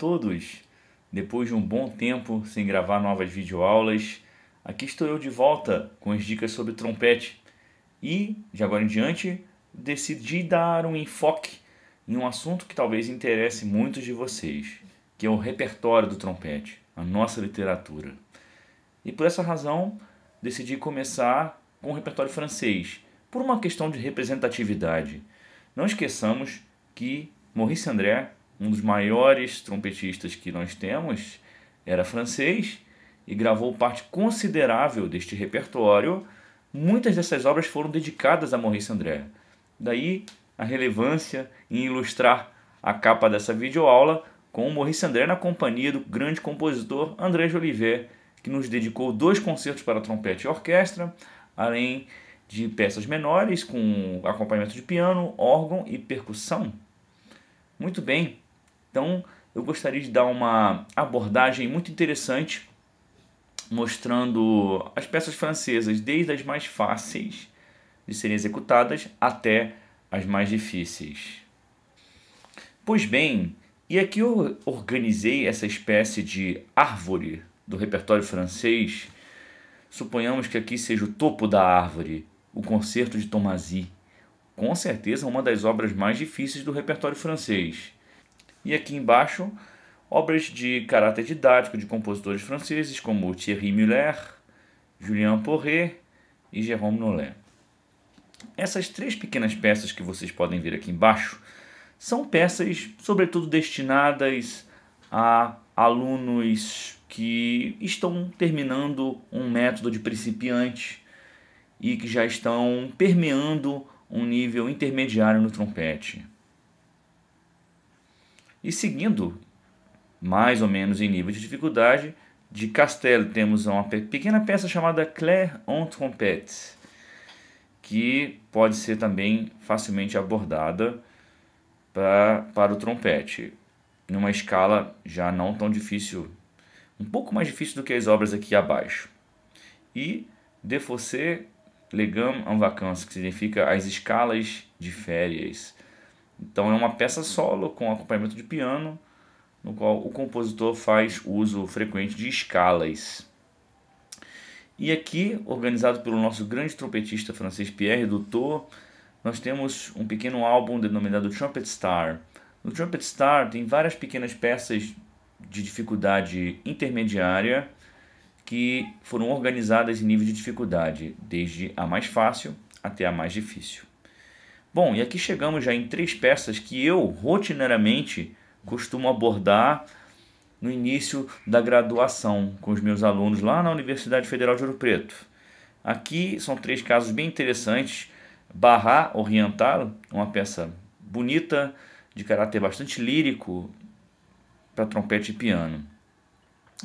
todos! Depois de um bom tempo sem gravar novas videoaulas, aqui estou eu de volta com as dicas sobre trompete e, de agora em diante, decidi dar um enfoque em um assunto que talvez interesse muitos de vocês, que é o repertório do trompete, a nossa literatura. E por essa razão, decidi começar com o repertório francês, por uma questão de representatividade. Não esqueçamos que Maurice André um dos maiores trompetistas que nós temos, era francês e gravou parte considerável deste repertório. Muitas dessas obras foram dedicadas a Maurice André. Daí a relevância em ilustrar a capa dessa videoaula com o Maurice André na companhia do grande compositor André Jolivet, que nos dedicou dois concertos para trompete e orquestra, além de peças menores com acompanhamento de piano, órgão e percussão. Muito bem, então, eu gostaria de dar uma abordagem muito interessante mostrando as peças francesas, desde as mais fáceis de serem executadas até as mais difíceis. Pois bem, e aqui eu organizei essa espécie de árvore do repertório francês. Suponhamos que aqui seja o topo da árvore, o concerto de Tomasi, com certeza uma das obras mais difíceis do repertório francês. E aqui embaixo, obras de caráter didático de compositores franceses como Thierry Muller, Julien Porret e Jérôme Nollet. Essas três pequenas peças que vocês podem ver aqui embaixo são peças, sobretudo, destinadas a alunos que estão terminando um método de principiante e que já estão permeando um nível intermediário no trompete e seguindo mais ou menos em nível de dificuldade, de Castello temos uma pequena peça chamada Claire on Trompette, que pode ser também facilmente abordada pra, para o trompete, numa escala já não tão difícil, um pouco mais difícil do que as obras aqui abaixo. E De Fossé Legam en Vacances, que significa as escalas de férias. Então é uma peça solo com acompanhamento de piano, no qual o compositor faz uso frequente de escalas. E aqui, organizado pelo nosso grande trompetista francês Pierre Dutour, nós temos um pequeno álbum denominado Trumpet Star. No Trumpet Star tem várias pequenas peças de dificuldade intermediária que foram organizadas em nível de dificuldade, desde a mais fácil até a mais difícil. Bom, e aqui chegamos já em três peças que eu rotineiramente costumo abordar no início da graduação com os meus alunos lá na Universidade Federal de Ouro Preto. Aqui são três casos bem interessantes: Barra Oriental, uma peça bonita, de caráter bastante lírico para trompete e piano.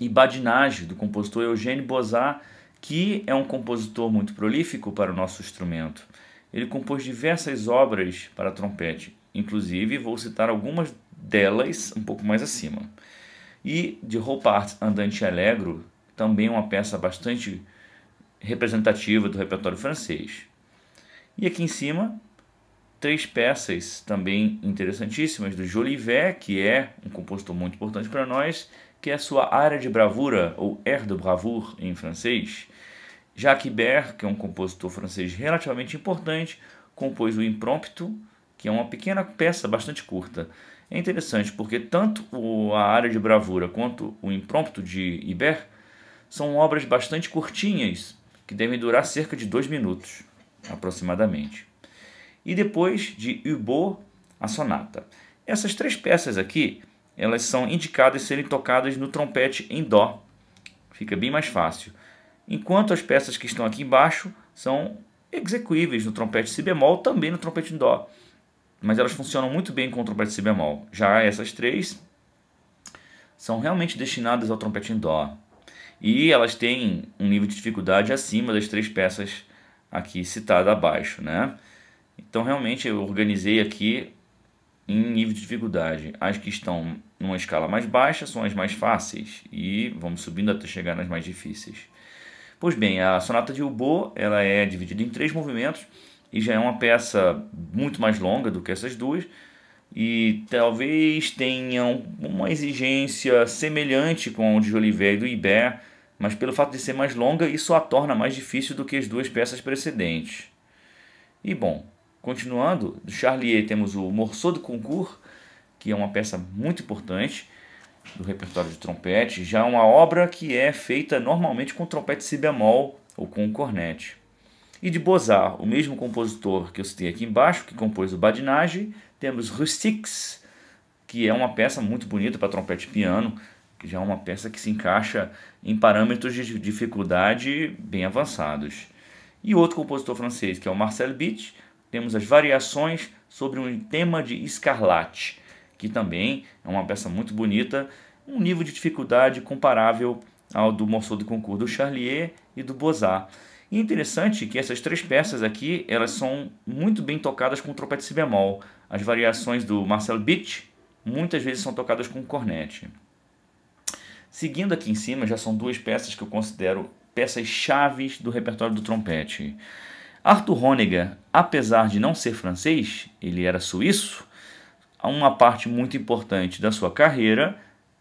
E Badinage, do compositor Eugênio Bozar, que é um compositor muito prolífico para o nosso instrumento ele compôs diversas obras para trompete, inclusive vou citar algumas delas um pouco mais acima. E de Roupart Andante Alegro, também uma peça bastante representativa do repertório francês. E aqui em cima, três peças também interessantíssimas do Jolivet, que é um compositor muito importante para nós, que é a sua área de bravura, ou air de bravure em francês, Jacques Ber, que é um compositor francês relativamente importante, compôs o Impromptu, que é uma pequena peça bastante curta. É interessante porque tanto a área de bravura quanto o Impromptu de Iber são obras bastante curtinhas, que devem durar cerca de dois minutos, aproximadamente. E depois de Hubo, a sonata. Essas três peças aqui, elas são indicadas serem tocadas no trompete em dó. Fica bem mais fácil enquanto as peças que estão aqui embaixo são execuíveis no trompete si bemol, também no trompete em dó. Mas elas funcionam muito bem com o trompete si bemol. Já essas três são realmente destinadas ao trompete em dó. E elas têm um nível de dificuldade acima das três peças aqui citadas abaixo, né? Então realmente eu organizei aqui em nível de dificuldade. As que estão numa escala mais baixa são as mais fáceis e vamos subindo até chegar nas mais difíceis. Pois bem, a sonata de oboe ela é dividida em três movimentos e já é uma peça muito mais longa do que essas duas e talvez tenham uma exigência semelhante com o de Jolivet e do Iber, mas pelo fato de ser mais longa, isso a torna mais difícil do que as duas peças precedentes. E bom, continuando, do Charlier temos o Morceau de Concours, que é uma peça muito importante, do repertório de trompete, já é uma obra que é feita normalmente com trompete si bemol ou com cornete. E de Bozar, o mesmo compositor que eu citei aqui embaixo, que compôs o Badinage, temos Rustics, que é uma peça muito bonita para trompete e piano, que já é uma peça que se encaixa em parâmetros de dificuldade bem avançados. E outro compositor francês, que é o Marcel Bitt, temos as variações sobre um tema de escarlate, que também é uma peça muito bonita, um nível de dificuldade comparável ao do Morceau de Concours do Charlier e do Bozar. E é interessante que essas três peças aqui, elas são muito bem tocadas com trompete si bemol. As variações do Marcel Beach muitas vezes são tocadas com cornete. Seguindo aqui em cima, já são duas peças que eu considero peças chaves do repertório do trompete. Arthur Honegger, apesar de não ser francês, ele era suíço, uma parte muito importante da sua carreira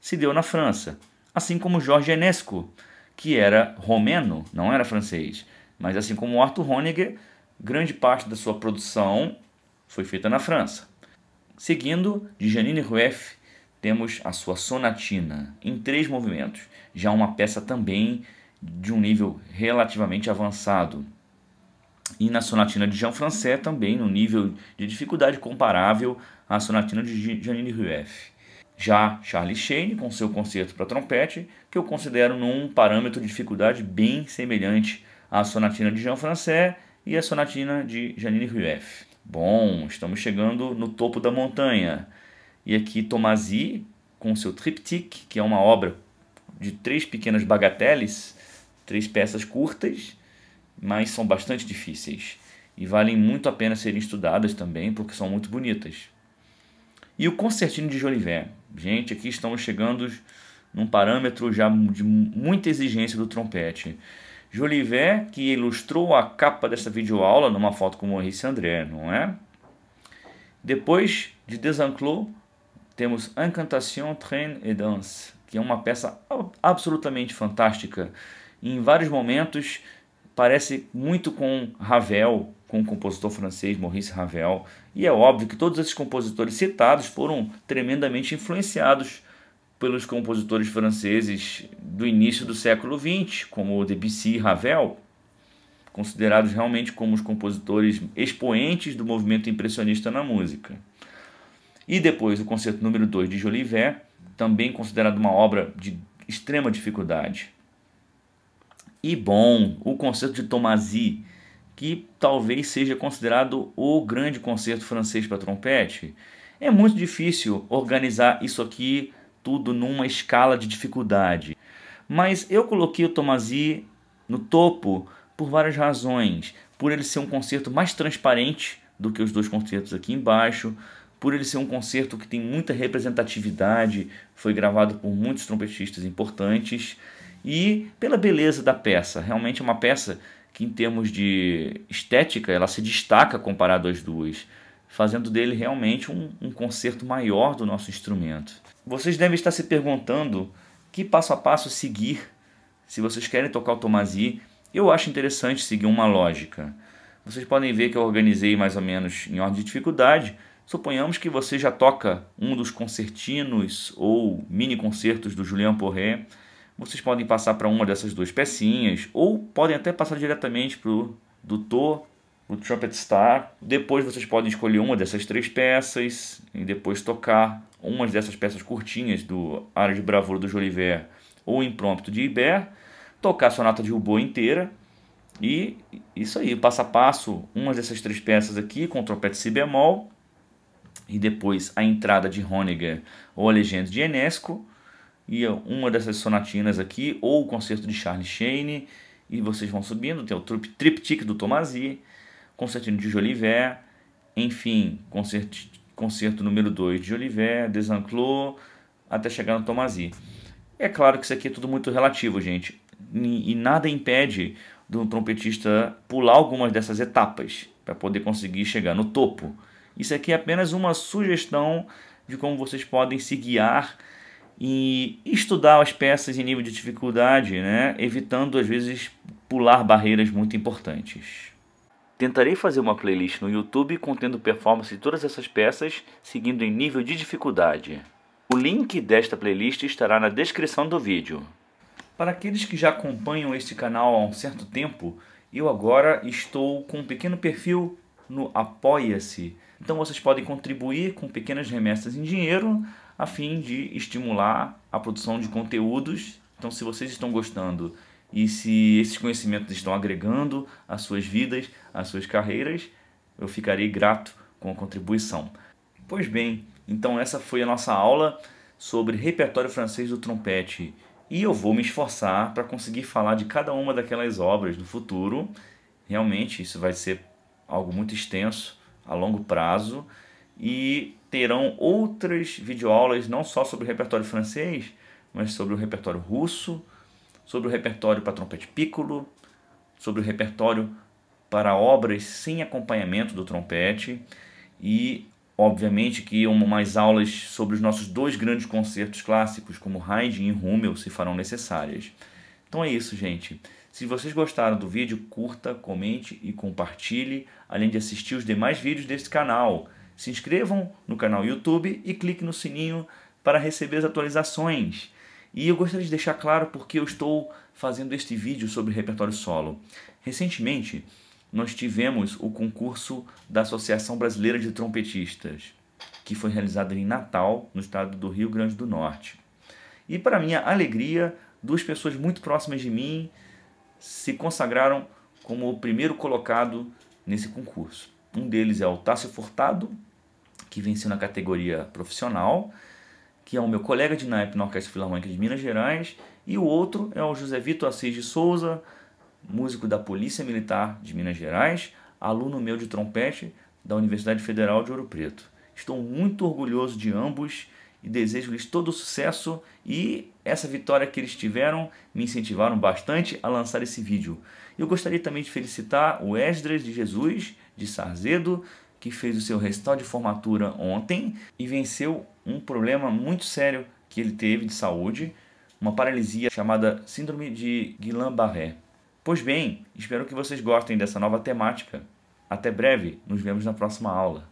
se deu na França, assim como Jorge Enescu, que era romeno, não era francês, mas assim como Arthur Honegger, grande parte da sua produção foi feita na França. Seguindo, de Janine Rueff, temos a sua sonatina, em três movimentos, já uma peça também de um nível relativamente avançado. E na sonatina de Jean Francais também, no nível de dificuldade comparável à sonatina de Janine Rueff. Já Charlie Shane, com seu concerto para trompete, que eu considero num parâmetro de dificuldade bem semelhante à sonatina de Jean Francais e à sonatina de Janine Rueff. Bom, estamos chegando no topo da montanha. E aqui Tomasi, com seu triptych, que é uma obra de três pequenas bagateles, três peças curtas, mas são bastante difíceis e valem muito a pena serem estudadas também porque são muito bonitas. E o concertino de Jolivet. Gente, aqui estamos chegando num parâmetro já de muita exigência do trompete. Jolivet, que ilustrou a capa dessa videoaula numa foto com Maurice André, não é? Depois de Desenclos, temos Encantation, Train et Danse, que é uma peça absolutamente fantástica. Em vários momentos parece muito com Ravel, com o compositor francês Maurice Ravel, e é óbvio que todos esses compositores citados foram tremendamente influenciados pelos compositores franceses do início do século XX, como Debussy e Ravel, considerados realmente como os compositores expoentes do movimento impressionista na música. E depois o concerto número 2 de Jolivet, também considerado uma obra de extrema dificuldade e bom, o concerto de Tomasi, que talvez seja considerado o grande concerto francês para trompete. É muito difícil organizar isso aqui tudo numa escala de dificuldade. Mas eu coloquei o Tomasi no topo por várias razões. Por ele ser um concerto mais transparente do que os dois concertos aqui embaixo, por ele ser um concerto que tem muita representatividade, foi gravado por muitos trompetistas importantes e pela beleza da peça. Realmente é uma peça que, em termos de estética, ela se destaca comparado às duas, fazendo dele realmente um, um concerto maior do nosso instrumento. Vocês devem estar se perguntando que passo a passo seguir se vocês querem tocar o Tomasi. Eu acho interessante seguir uma lógica. Vocês podem ver que eu organizei mais ou menos em ordem de dificuldade. Suponhamos que você já toca um dos concertinos ou mini concertos do Julien Porret vocês podem passar para uma dessas duas pecinhas ou podem até passar diretamente para o do o trumpet star. Depois vocês podem escolher uma dessas três peças e depois tocar uma dessas peças curtinhas do área de bravura do Jolivet ou imprompto de Iber, tocar a sonata de Rubô inteira e isso aí, passo a passo, uma dessas três peças aqui com trompete si bemol e depois a entrada de Honegger ou a legenda de Enesco e uma dessas sonatinas aqui, ou o concerto de Charles Shane, e vocês vão subindo, tem o triptique do Tomasi, concertino de Jolivet, enfim, concerto, concerto número 2 de Jolivet, Desanclos, até chegar no Tomasi. É claro que isso aqui é tudo muito relativo, gente, e nada impede de um trompetista pular algumas dessas etapas para poder conseguir chegar no topo. Isso aqui é apenas uma sugestão de como vocês podem se guiar e estudar as peças em nível de dificuldade, né? evitando às vezes pular barreiras muito importantes. Tentarei fazer uma playlist no YouTube contendo performance de todas essas peças, seguindo em nível de dificuldade. O link desta playlist estará na descrição do vídeo. Para aqueles que já acompanham este canal há um certo tempo, eu agora estou com um pequeno perfil no Apoia-se. Então vocês podem contribuir com pequenas remessas em dinheiro a fim de estimular a produção de conteúdos. Então, se vocês estão gostando e se esses conhecimentos estão agregando às suas vidas, às suas carreiras, eu ficarei grato com a contribuição. Pois bem, então essa foi a nossa aula sobre repertório francês do trompete. E eu vou me esforçar para conseguir falar de cada uma daquelas obras no futuro. Realmente, isso vai ser algo muito extenso, a longo prazo, e terão outras videoaulas não só sobre o repertório francês, mas sobre o repertório russo, sobre o repertório para trompete piccolo, sobre o repertório para obras sem acompanhamento do trompete e obviamente que umas aulas sobre os nossos dois grandes concertos clássicos como Haydn e Hummel se farão necessárias. Então é isso, gente. Se vocês gostaram do vídeo, curta, comente e compartilhe, além de assistir os demais vídeos deste canal. Se inscrevam no canal YouTube e clique no sininho para receber as atualizações. E eu gostaria de deixar claro porque eu estou fazendo este vídeo sobre repertório solo. Recentemente, nós tivemos o concurso da Associação Brasileira de Trompetistas, que foi realizado em Natal, no estado do Rio Grande do Norte. E para minha alegria, duas pessoas muito próximas de mim se consagraram como o primeiro colocado nesse concurso. Um deles é o Tássio Furtado, que venceu na categoria profissional, que é o meu colega de naipe na Orquestra Filarmônica de Minas Gerais, e o outro é o José Vitor Assis de Souza, músico da Polícia Militar de Minas Gerais, aluno meu de trompete da Universidade Federal de Ouro Preto. Estou muito orgulhoso de ambos e desejo-lhes todo o sucesso e essa vitória que eles tiveram me incentivaram bastante a lançar esse vídeo. Eu gostaria também de felicitar o Esdras de Jesus de Sarzedo que fez o seu restauro de formatura ontem e venceu um problema muito sério que ele teve de saúde, uma paralisia chamada Síndrome de Guillain-Barré. Pois bem, espero que vocês gostem dessa nova temática. Até breve, nos vemos na próxima aula.